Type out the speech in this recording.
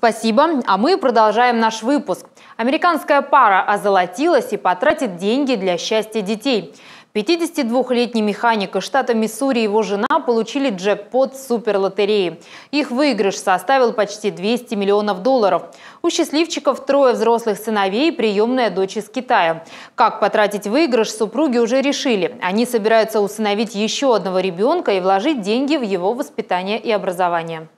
Спасибо, а мы продолжаем наш выпуск. Американская пара озолотилась и потратит деньги для счастья детей. 52-летний механик из штата Миссури и его жена получили джекпот суперлотереи. Их выигрыш составил почти 200 миллионов долларов. У счастливчиков трое взрослых сыновей и приемная дочь из Китая. Как потратить выигрыш, супруги уже решили. Они собираются усыновить еще одного ребенка и вложить деньги в его воспитание и образование.